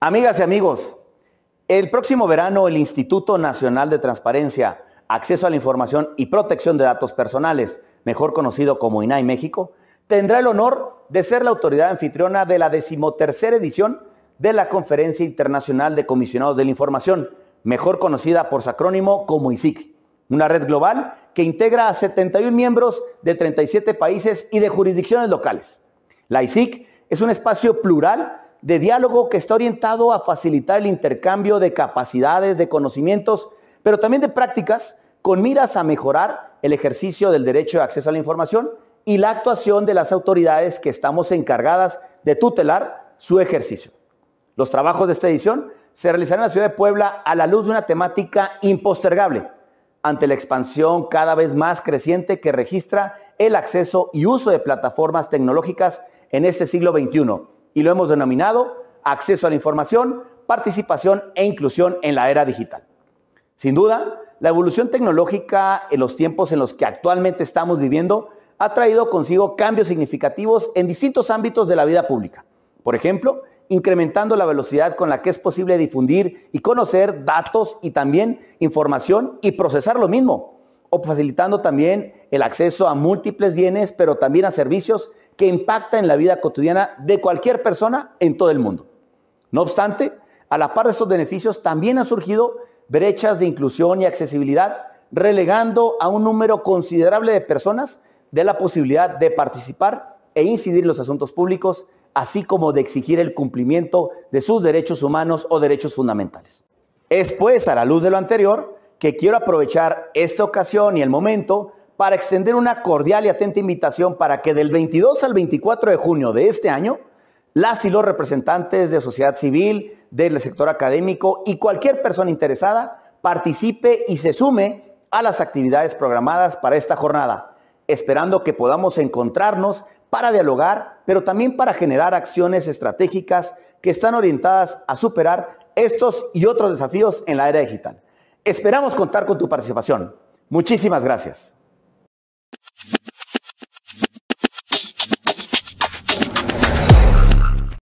Amigas y amigos, el próximo verano el Instituto Nacional de Transparencia, Acceso a la Información y Protección de Datos Personales, mejor conocido como INAI México, tendrá el honor de ser la autoridad anfitriona de la decimotercera edición de la Conferencia Internacional de Comisionados de la Información, mejor conocida por su acrónimo como ISIC, una red global que integra a 71 miembros de 37 países y de jurisdicciones locales. La ISIC es un espacio plural de diálogo que está orientado a facilitar el intercambio de capacidades, de conocimientos, pero también de prácticas con miras a mejorar el ejercicio del derecho de acceso a la información y la actuación de las autoridades que estamos encargadas de tutelar su ejercicio. Los trabajos de esta edición se realizarán en la ciudad de Puebla a la luz de una temática impostergable ante la expansión cada vez más creciente que registra el acceso y uso de plataformas tecnológicas en este siglo XXI y lo hemos denominado acceso a la información, participación e inclusión en la era digital. Sin duda, la evolución tecnológica en los tiempos en los que actualmente estamos viviendo ha traído consigo cambios significativos en distintos ámbitos de la vida pública. Por ejemplo, incrementando la velocidad con la que es posible difundir y conocer datos y también información y procesar lo mismo, o facilitando también el acceso a múltiples bienes, pero también a servicios que impacta en la vida cotidiana de cualquier persona en todo el mundo. No obstante, a la par de estos beneficios también han surgido brechas de inclusión y accesibilidad, relegando a un número considerable de personas de la posibilidad de participar e incidir en los asuntos públicos, así como de exigir el cumplimiento de sus derechos humanos o derechos fundamentales. Es pues a la luz de lo anterior que quiero aprovechar esta ocasión y el momento para extender una cordial y atenta invitación para que del 22 al 24 de junio de este año, las y los representantes de sociedad civil, del sector académico y cualquier persona interesada participe y se sume a las actividades programadas para esta jornada, esperando que podamos encontrarnos para dialogar, pero también para generar acciones estratégicas que están orientadas a superar estos y otros desafíos en la era digital. Esperamos contar con tu participación. Muchísimas gracias.